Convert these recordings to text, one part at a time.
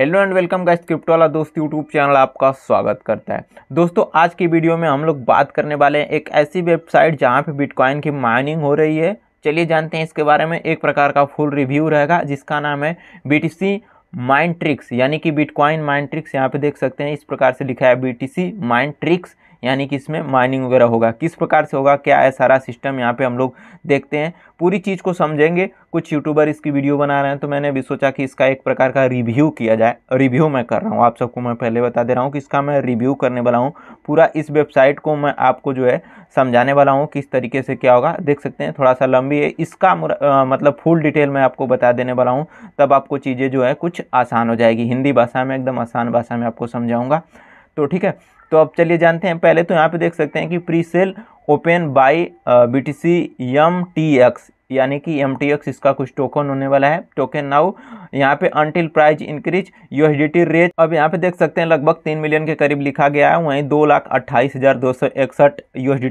hello and welcome guys crypto वाला दोस्त YouTube channel आपका स्वागत करता है दोस्तों आज की वीडियो में हम लोग बात करने वाले हैं एक ऐसी वेबसाइट जहां पे बिटकॉइन की माइनिंग हो रही है चलिए जानते हैं इसके बारे में एक प्रकार का फुल रिव्यू रहेगा जिसका नाम है B T C mind tricks यानी कि बिटकॉइन माइंड ट्रिक्स यहाँ पे देख सकते हैं इस प्रकार से लिखा है B T C mind tricks यानी कि इसमें माइनिंग वगैरह होगा किस प्रकार से होगा क्या है सारा सिस्टम यहाँ पे हम लोग देखते हैं पूरी चीज़ को समझेंगे कुछ यूट्यूबर इसकी वीडियो बना रहे हैं तो मैंने भी सोचा कि इसका एक प्रकार का रिव्यू किया जाए रिव्यू मैं कर रहा हूँ आप सबको मैं पहले बता दे रहा हूँ कि इसका मैं रिव्यू करने वाला हूँ पूरा इस वेबसाइट को मैं आपको जो है समझाने वाला हूँ किस तरीके से क्या होगा देख सकते हैं थोड़ा सा लंबी है इसका मतलब फुल डिटेल मैं आपको बता देने वाला हूँ तब आपको चीज़ें जो है कुछ आसान हो जाएगी हिंदी भाषा में एकदम आसान भाषा में आपको समझाऊँगा तो ठीक है तो अब चलिए जानते हैं पहले तो यहाँ पे देख सकते हैं कि presale open by B T C M T X यानी कि एम टी एक्स इसका कुछ टोकन होने वाला है टोकन नाउ यहाँ पे until price increase U T rate अब यहाँ पे देख सकते हैं लगभग तीन मिलियन के करीब लिखा गया है वहीं दो लाख अट्ठाईस हज़ार दो सौ इकसठ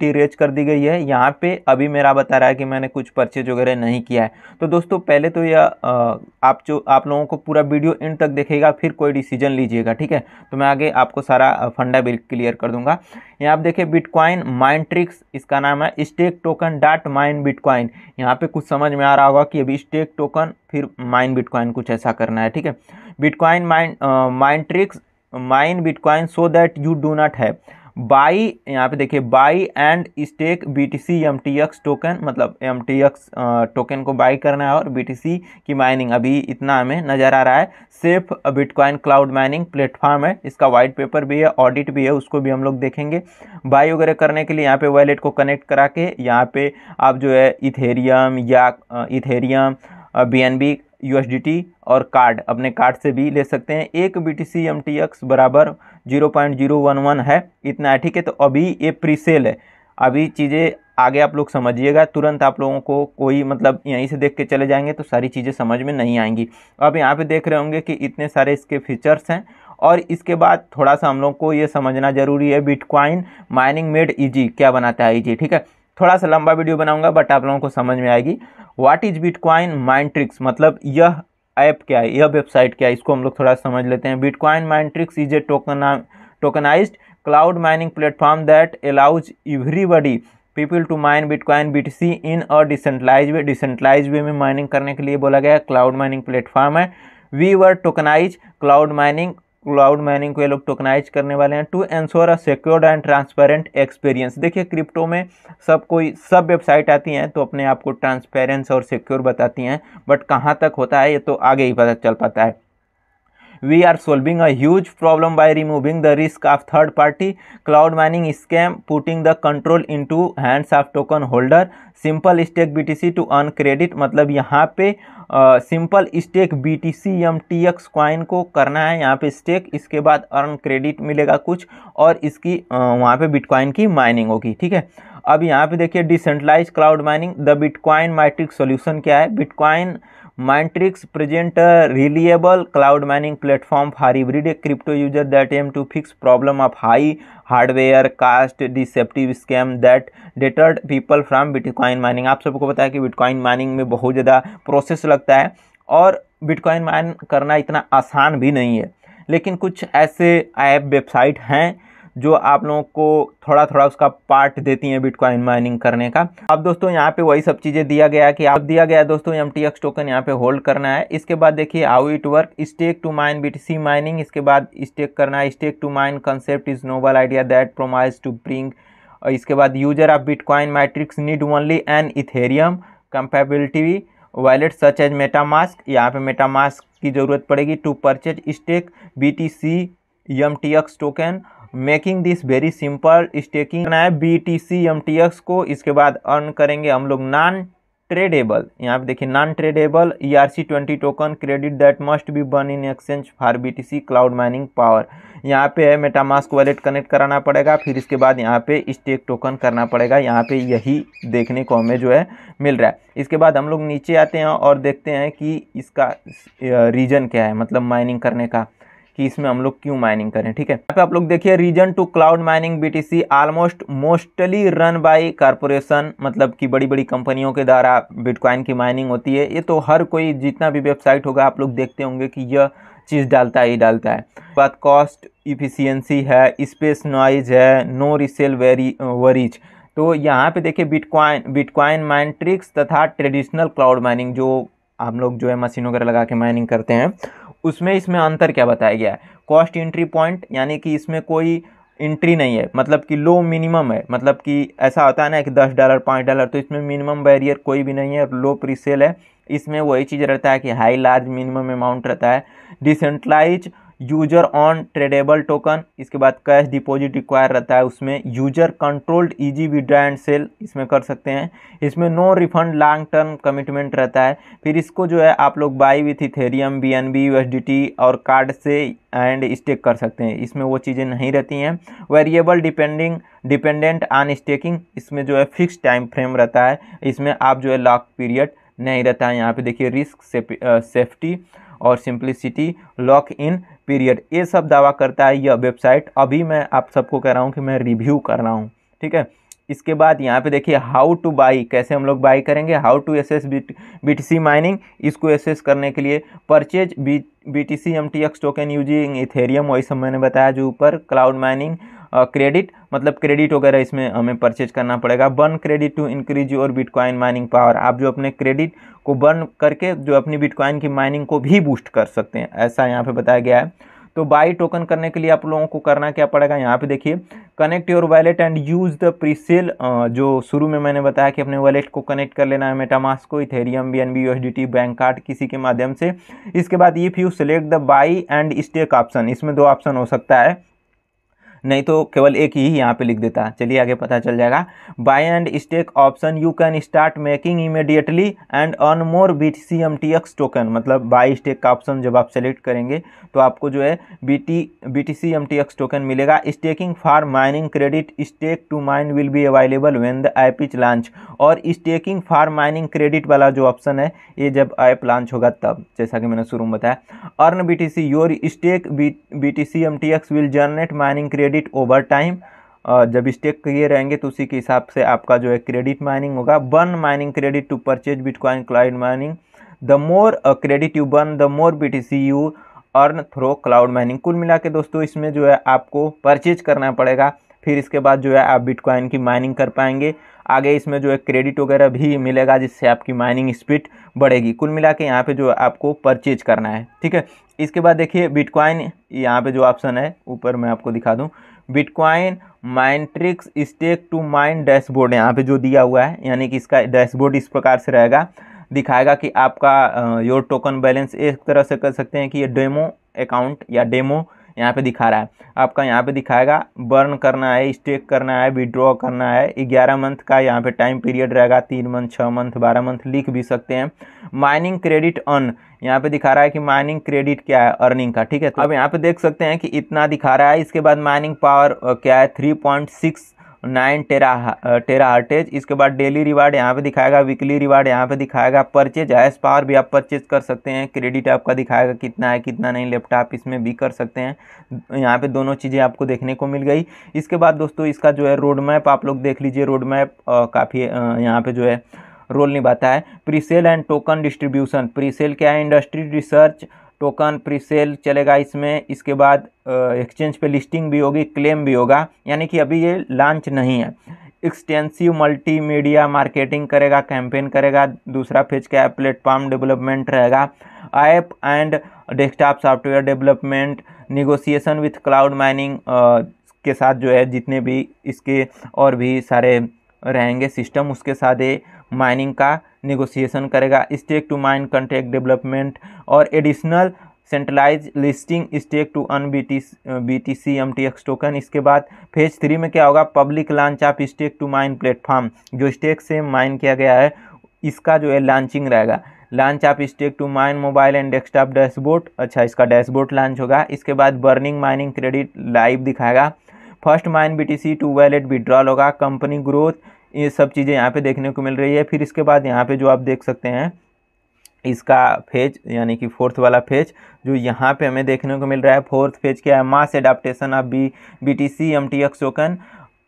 टी रेज कर दी गई है यहाँ पे अभी मेरा बता रहा है कि मैंने कुछ परचेज वगैरह नहीं किया है तो दोस्तों पहले तो यह आप जो आप लोगों को पूरा वीडियो इन तक देखेगा फिर कोई डिसीजन लीजिएगा ठीक है तो मैं आगे आपको सारा फंडा बिल क्लियर कर दूंगा यहाँ आप देखिए बिटकॉइन माइंड ट्रिक्स इसका नाम है stake token dot mine bitcoin यहाँ पे कुछ समझ में आ रहा होगा कि अभी स्टेक टोकन फिर माइन बिटकॉइन कुछ ऐसा करना है ठीक है bitcoin mine mine tricks mine bitcoin so that you do not have buy यहाँ पे देखिए buy and stake B T C M T X token मतलब एम टी एक्स टोकन को बाई करना है और बी टी सी की माइनिंग अभी इतना हमें नज़र आ रहा है safe bitcoin cloud mining platform है इसका वाइट पेपर भी है ऑडिट भी है उसको भी हम लोग देखेंगे बाई वगैरह करने के लिए यहाँ पे वैलेट को कनेक्ट करा के यहाँ पे आप जो है इथेरियम या ethereum B N B U और कार्ड अपने कार्ड से भी ले सकते हैं एक B T C M T X बराबर zero point zero one one है इतना है ठीक है तो अभी ये प्री सेल है अभी चीज़ें आगे आप लोग समझिएगा तुरंत आप लोगों को कोई मतलब यहीं से देख के चले जाएंगे तो सारी चीज़ें समझ में नहीं आएंगी अब यहाँ पे देख रहे होंगे कि इतने सारे इसके फीचर्स हैं और इसके बाद थोड़ा सा हम लोग को ये समझना ज़रूरी है बिटकॉइन माइनिंग मेड ईजी क्या बनाता है ईजी ठीक है थोड़ा सा लंबा वीडियो बनाऊंगा बट आप लोगों को समझ में आएगी what is bitcoin mind tricks मतलब यह ऐप क्या है यह वेबसाइट क्या है इसको हम लोग थोड़ा समझ लेते हैं bitcoin mind tricks is a token tokenize cloud mining platform that allows everybody people to mine bitcoin be in a decentralise way decentralise way में माइनिंग करने के लिए बोला गया क्लाउड माइनिंग प्लेटफॉर्म है we were tokenize cloud mining cloud mining को ये लोग टोकनाइज करने वाले हैं to ensure a secured and transparent experience देखिए क्रिप्टो में सब कोई सब वेबसाइट आती हैं तो अपने आप को ट्रांसपेरेंस और सिक्योर बताती हैं बट कहाँ तक होता है ये तो आगे ही पता चल पाता है we are solving a huge problem by removing the risk of third party cloud mining scam putting the control into hands of token holder simple stake btc to earn credit मतलब यहाँ पे simple stake B T C M T X coin को करना है यहाँ पे stake इसके बाद अर्न क्रेडिट मिलेगा कुछ और इसकी वहाँ पे बिटकॉइन की माइनिंग होगी ठीक है अब यहाँ पे देखिए decentralise cloud mining the bitcoin metric solution क्या है bitcoin uh, minetrix present a cloud mining platform for for crypto user that aim to fix problem of high hardware cost deceptive scam that deterred people from bitcoin mining आप सबको पता है कि bitcoin mining में बहुत ज़्यादा process लगता है और बिटकॉइन माइन करना इतना आसान भी नहीं है लेकिन कुछ ऐसे ऐप वेबसाइट हैं जो आप लोगों को थोड़ा थोड़ा उसका पार्ट देती हैं बिटकॉइन माइनिंग करने का अब दोस्तों यहाँ पे वही सब चीज़ें दिया गया कि आप दिया गया दोस्तों एम टी एक्स टोकन यहाँ पे होल्ड करना है इसके बाद देखिए how it work stake to mine B T mining इसके बाद स्टेक करना है stake to mine concept is noble idea that promise to bring और इसके बाद user of bitcoin matrix need only an ethereum compatibility wallet such as MetaMask यहाँ पे MetaMask की ज़रूरत पड़ेगी to purchase stake B T C M T X token making this very simple staking बनाया B T C M T X को इसके बाद earn करेंगे हम लोग नॉन ट्रेडेबल यहाँ पे देखिए non tradeable E R C twenty token credit that must be burn in exchange for B T C cloud mining power यहाँ पे है मेटामास्क वॉलेट कनेक्ट कराना पड़ेगा फिर इसके बाद यहाँ पे स्टेक टोकन करना पड़ेगा यहाँ पे यही देखने को हमें जो है मिल रहा है इसके बाद हम लोग नीचे आते हैं और देखते हैं कि इसका रीजन क्या है मतलब माइनिंग करने का कि इसमें हम लोग क्यों माइनिंग करें ठीक है यहाँ पे आप लोग देखिए reason to cloud mining BTC almost mostly run by corporation मतलब कि बड़ी बड़ी कंपनियों के द्वारा बिटकॉइन की माइनिंग होती है ये तो हर कोई जितना भी वेबसाइट होगा आप लोग देखते होंगे कि यह चीज़ डालता ही डालता है बात कॉस्ट इफिशियंसी है स्पेस नॉइज है नो रिसेल वेरी वरीज तो यहाँ पे देखिए बिटकॉइन बिटकॉइन माइन ट्रिक्स तथा ट्रेडिशनल क्लाउड माइनिंग जो हम लोग जो है मशीन वगैरह लगा के माइनिंग करते हैं उसमें इसमें अंतर क्या बताया गया है कॉस्ट इंट्री पॉइंट यानी कि इसमें कोई इंट्री नहीं है मतलब कि लो मिनिमम है मतलब कि ऐसा होता है ना कि दस डॉलर पाँच डॉलर तो इसमें मिनिमम बैरियर कोई भी नहीं है और लो प्रीसेल है इसमें वही चीज़ रहता है कि हाई लार्ज मिनिमम अमाउंट रहता है decentralise user on tradeable token इसके बाद कैश डिपॉजिट रिक्वायर रहता है उसमें user controlled easy withdraw and sell इसमें कर सकते हैं इसमें no refund long term commitment रहता है फिर इसको जो है आप लोग buy with ethereum B N B USDT और कार्ड से एंड स्टेक कर सकते हैं इसमें वो चीज़ें नहीं रहती हैं variable depending dependent on staking इसमें जो है फिक्स टाइम फ्रेम रहता है इसमें आप जो है लॉक पीरियड नहीं रहता है यहाँ पे देखिए रिस्क सेफ्टी और सिंप्लिसिटी लॉक इन पीरियड ये सब दावा करता है यह वेबसाइट अभी मैं आप सबको कह रहा हूँ कि मैं रिव्यू कर रहा हूँ ठीक है इसके बाद यहाँ पे देखिए हाउ टू बाई कैसे हम लोग बाई करेंगे how to access B T C mining इसको एसेस करने के लिए purchase B B T C M T X token using ethereum वही सब मैंने बताया जो ऊपर क्लाउड माइनिंग क्रेडिट मतलब क्रेडिट वगैरह इसमें हमें परचेज करना पड़ेगा burn credit to increase your bitcoin mining power आप जो अपने क्रेडिट को बर्न करके जो अपनी बिटकॉइन की माइनिंग को भी बूस्ट कर सकते हैं ऐसा यहाँ पर बताया गया है तो बाई टोकन करने के लिए आप लोगों को करना क्या पड़ेगा यहाँ पे देखिए connect your wallet and use the presale जो शुरू में मैंने बताया कि अपने वैलेट को कनेक्ट कर लेना है मेटामास को ethereum B N B bank card किसी के माध्यम से इसके बाद if you select the buy and stake option इसमें दो ऑप्शन हो सकता है नहीं तो केवल एक ही यहाँ पे लिख देता चलिए आगे पता चल जाएगा buy and stake option you can start making immediately and earn more B C M T X token मतलब बाय स्टेक का ऑप्शन जब आप सेलेक्ट करेंगे तो आपको जो है B T B T C M T X token मिलेगा staking for mining credit stake to mine will be available when the app is launch और स्टेकिंग फॉर माइनिंग क्रेडिट वाला जो ऑप्शन है ये जब ऐप लॉन्च होगा तब जैसा कि मैंने शुरू में बताया earn B T C your stake B T C M T X will generate mining credit credit over time जब स्टेक किए रहेंगे तो उसी के हिसाब से आपका जो है क्रेडिट माइनिंग होगा one mining credit to purchase bitcoin cloud mining the more credit you burn the more B T C you earn through cloud mining कुल मिला के दोस्तों इसमें जो है आपको परचेज करना पड़ेगा फिर इसके बाद जो है आप बिटकॉइन की माइनिंग कर पाएंगे आगे इसमें जो है क्रेडिट वगैरह भी मिलेगा जिससे आपकी माइनिंग स्पीड बढ़ेगी कुल मिला के यहाँ पर जो आपको परचेज करना है ठीक है इसके बाद देखिए बिटकॉइन यहाँ पे जो ऑप्शन है ऊपर मैं आपको दिखा दूँ bitcoin minetrix stake to mine dashboard यहाँ पे जो दिया हुआ है यानी कि इसका डैशबोर्ड इस प्रकार से रहेगा दिखाएगा कि आपका योर टोकन बैलेंस एक तरह से कर सकते हैं कि ये डेमो अकाउंट या डेमो यहाँ पे दिखा रहा है आपका यहाँ पे दिखाएगा बर्न करना है स्टेक करना है विड्रॉ करना है ग्यारह मंथ का यहाँ पे टाइम पीरियड रहेगा तीन मंथ छः मंथ बारह मंथ लिख भी सकते हैं माइनिंग क्रेडिट अर्न यहाँ पे दिखा रहा है कि माइनिंग क्रेडिट क्या है अर्निंग का ठीक है तो अब यहाँ पे देख सकते हैं कि इतना दिखा रहा है इसके बाद माइनिंग पावर क्या है three point six nine tera tera hertz इसके बाद डेली रिवार्ड यहाँ पे दिखाएगा वीकली रिवार्ड यहाँ पे दिखाएगा परचेज एस पावर भी आप परचेज कर सकते हैं क्रेडिट आपका दिखाएगा कितना है कितना नहीं लैपटॉप इसमें भी कर सकते हैं यहाँ पे दोनों चीज़ें आपको देखने को मिल गई इसके बाद दोस्तों इसका जो है रोड मैप आप लोग देख लीजिए रोड मैप काफ़ी यहाँ पर जो है रोल निभाता है presale and token distribution presale क्या है industry research token presale चलेगा इसमें इसके बाद एक्सचेंज पे लिस्टिंग भी होगी क्लेम भी होगा यानी कि अभी ये लॉन्च नहीं है एक्सटेंसिव मल्टीमीडिया मार्केटिंग करेगा कैंपेन करेगा दूसरा फेज का ऐप प्लेटफॉर्म डेवलपमेंट रहेगा app and desktop software development negotiation with cloud mining के साथ जो है जितने भी इसके और भी सारे रहेंगे सिस्टम उसके साथ ये माइनिंग का निगोसिएशन करेगा stake to mine contract development और additional centralise listing stake to earn B T B T C M T X token इसके बाद फेज थ्री में क्या होगा public launch of stake to mine platform जो stake से mine किया गया है इसका जो है लॉन्चिंग रहेगा launch of stake to mine mobile and desktop dashboard अच्छा इसका डैशबोर्ड लॉन्च होगा इसके बाद बर्निंग माइनिंग क्रेडिट लाइव दिखाएगा first mine B T C to wallet withdrawal होगा कंपनी ग्रोथ ये सब चीज़ें यहाँ पे देखने को मिल रही है फिर इसके बाद यहाँ पे जो आप देख सकते हैं इसका फेज यानी कि फोर्थ वाला फेज जो यहाँ पे हमें देखने को मिल रहा है फोर्थ फेज क्या है mass adaptation of B B T C M T X token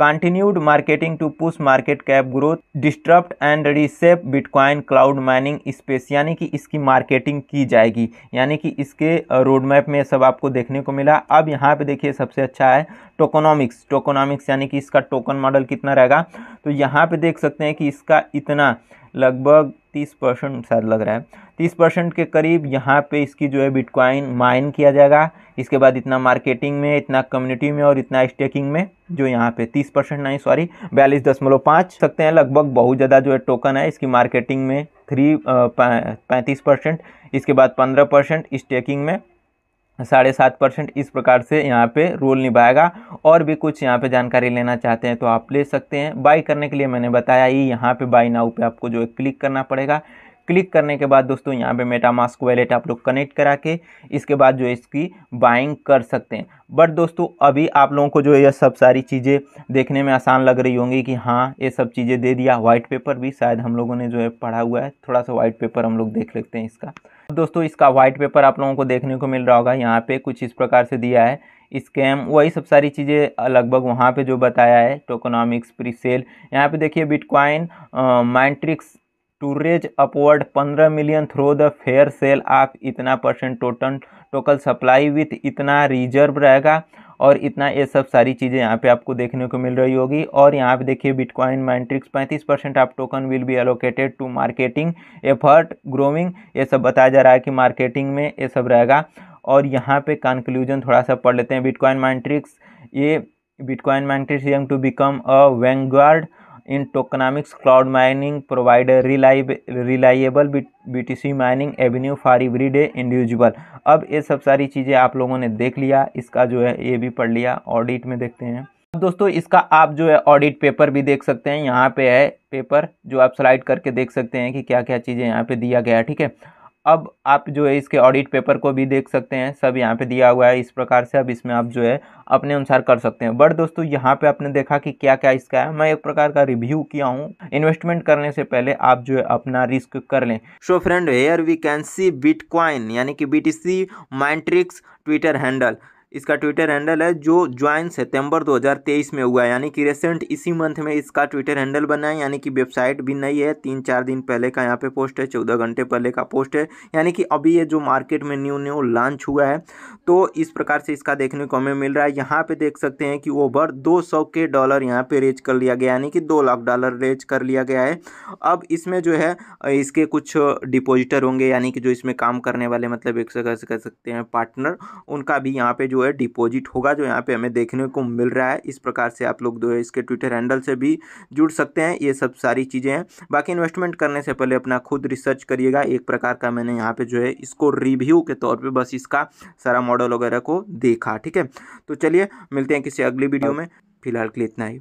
continued marketing to push market cap growth disrupt and reshape bitcoin cloud mining space यानी कि इसकी मार्केटिंग की जाएगी यानी कि इसके रोड मैप में सब आपको देखने को मिला अब यहाँ पे देखिए सबसे अच्छा है टोकोनॉमिक्स टोकोनॉमिक्स यानी कि इसका टोकन मॉडल कितना रहेगा तो यहाँ पे देख सकते हैं कि इसका इतना लगभग तीस परसेंट शायद लग रहा है तीस परसेंट के करीब यहाँ पे इसकी जो है बिटकॉइन माइन किया जाएगा इसके बाद इतना मार्केटिंग में इतना कम्युनिटी में और इतना स्टेकिंग में जो यहाँ पे तीस परसेंट नहीं सॉरी बयालीस दशमलव पाँच सकते हैं लगभग बहुत ज़्यादा जो है टोकन है इसकी मार्केटिंग में थ्री पैंतीस परसेंट इसके बाद पंद्रह परसेंट स्टेकिंग में साढ़े सात परसेंट इस प्रकार से यहाँ पे रोल निभाएगा और भी कुछ यहाँ पे जानकारी लेना चाहते हैं तो आप ले सकते हैं बाई करने के लिए मैंने बताया ही यहाँ पे बाई नाउ पे आपको जो है क्लिक करना पड़ेगा क्लिक करने के बाद दोस्तों यहाँ पे मेटामास्क वैलेट आप लोग कनेक्ट करा के इसके बाद जो है इसकी बाइंग कर सकते हैं बट दोस्तों अभी आप लोगों को जो है यह सब सारी चीज़ें देखने में आसान लग रही होंगी कि हाँ ये सब चीज़ें दे दिया वाइट पेपर भी शायद हम लोगों ने जो है पढ़ा हुआ है थोड़ा सा वाइट पेपर हम लोग देख लेते हैं इसका दोस्तों इसका व्हाइट पेपर आप लोगों को देखने को मिल रहा होगा यहाँ पे कुछ इस प्रकार से दिया है स्कैम वही सब सारी चीज़ें लगभग वहाँ पे जो बताया है टोकोनॉमिक्स सेल यहाँ पे देखिए बिटकॉइन मैंट्रिक्स टूरेज अपवर्ड पंद्रह million through the fair sale आप इतना percent total token supply with इतना रिजर्व रहेगा और इतना ये सब सारी चीज़ें यहाँ पे आपको देखने को मिल रही होगी और यहाँ पे देखिए बिटकॉइन माइंट्रिक्स 35 परसेंट आप token will be allocated to marketing effort growing ये सब बताया जा रहा है कि मार्केटिंग में ये सब रहेगा और यहाँ पे कंक्लूजन थोड़ा सा पढ़ लेते हैं बिटकॉइन माइंट्रिक्स ये bitcoin Minetrix young to become a vanguard cloud mining provider reliable reliable B T C mining avenue for every day individual अब ये सब सारी चीज़ें आप लोगों ने देख लिया इसका जो है ये भी पढ़ लिया ऑडिट में देखते हैं अब दोस्तों इसका आप जो है ऑडिट पेपर भी देख सकते हैं यहाँ पे है पेपर जो आप स्लाइड करके देख सकते हैं कि क्या क्या चीज़ें यहाँ पे दिया गया है ठीक है अब आप जो है इसके ऑडिट पेपर को भी देख सकते हैं सब यहाँ पे दिया हुआ है इस प्रकार से अब इसमें आप जो है अपने अनुसार कर सकते हैं बट दोस्तों यहाँ पे आपने देखा कि क्या क्या इसका है मैं एक प्रकार का रिव्यू किया हूँ इन्वेस्टमेंट करने से पहले आप जो है अपना रिस्क कर लें so friend here we can see bitcoin यानी कि बी माइंट्रिक्स ट्विटर हैंडल इसका ट्विटर हैंडल है जो ज्वाइन सितंबर 2023 में हुआ है यानी कि रिसेंट इसी मंथ में इसका ट्विटर हैंडल बना है यानी कि वेबसाइट भी नई है तीन चार दिन पहले का यहाँ पे पोस्ट है चौदह घंटे पहले का पोस्ट है यानी कि अभी ये जो मार्केट में न्यू न्यू लॉन्च हुआ है तो इस प्रकार से इसका देखने को हमें मिल रहा है यहाँ पर देख सकते हैं कि ओवर दो के डॉलर यहाँ पर रेज कर लिया गया यानी कि दो लाख डॉलर रेज कर लिया गया है अब इसमें जो है इसके कुछ डिपोजिटर होंगे यानी कि जो इसमें काम करने वाले मतलब एक कह सकते हैं पार्टनर उनका भी यहाँ पे जो जो है डिपॉजिट होगा जो यहाँ पे हमें देखने को मिल रहा है इस प्रकार से आप लोग जो है इसके ट्विटर हैंडल से भी जुड़ सकते हैं ये सब सारी चीज़ें हैं बाकी इन्वेस्टमेंट करने से पहले अपना खुद रिसर्च करिएगा एक प्रकार का मैंने यहाँ पे जो है इसको रिव्यू के तौर पर बस इसका सारा मॉडल वगैरह को देखा ठीक है तो चलिए मिलते हैं किसी अगली वीडियो में फिलहाल के लिए इतना ही